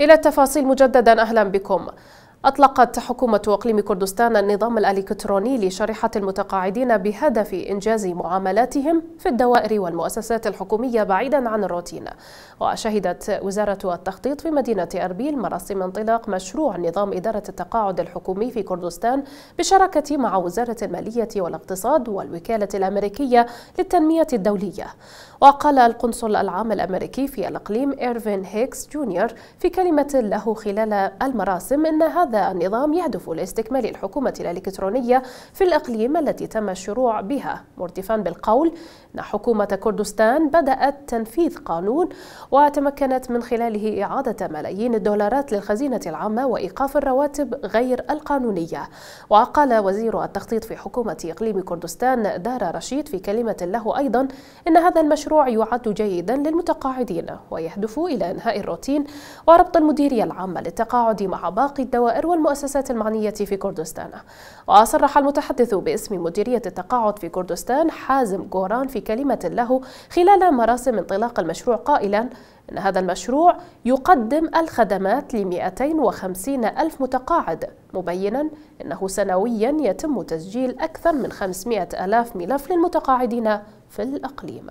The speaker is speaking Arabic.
إلى التفاصيل مجددا أهلا بكم أطلقت حكومة أقليم كردستان النظام الإلكتروني لشريحة المتقاعدين بهدف إنجاز معاملاتهم في الدوائر والمؤسسات الحكومية بعيدا عن الروتين وشهدت وزارة التخطيط في مدينة أربيل مراسم انطلاق مشروع نظام إدارة التقاعد الحكومي في كردستان بشراكة مع وزارة المالية والاقتصاد والوكالة الأمريكية للتنمية الدولية وقال القنصل العام الأمريكي في الإقليم إيرفين هيكس جونيور في كلمة له خلال المراسم أن هذا النظام يهدف لاستكمال الحكومة الإلكترونية في الإقليم التي تم الشروع بها مرتفعا بالقول أن حكومة كردستان بدأت تنفيذ قانون وتمكنت من خلاله إعادة ملايين الدولارات للخزينة العامة وإيقاف الرواتب غير القانونية وقال وزير التخطيط في حكومة إقليم كردستان دار رشيد في كلمة له أيضا أن هذا المشروع المشروع يعد جيدا للمتقاعدين ويهدف إلى إنهاء الروتين وربط المديرية العامة للتقاعد مع باقي الدوائر والمؤسسات المعنية في كردستان وصرح المتحدث باسم مديرية التقاعد في كردستان حازم جوران في كلمة له خلال مراسم انطلاق المشروع قائلا أن هذا المشروع يقدم الخدمات ل 250 ألف متقاعد مبينا أنه سنويا يتم تسجيل أكثر من 500 ألاف ملف للمتقاعدين في الأقليم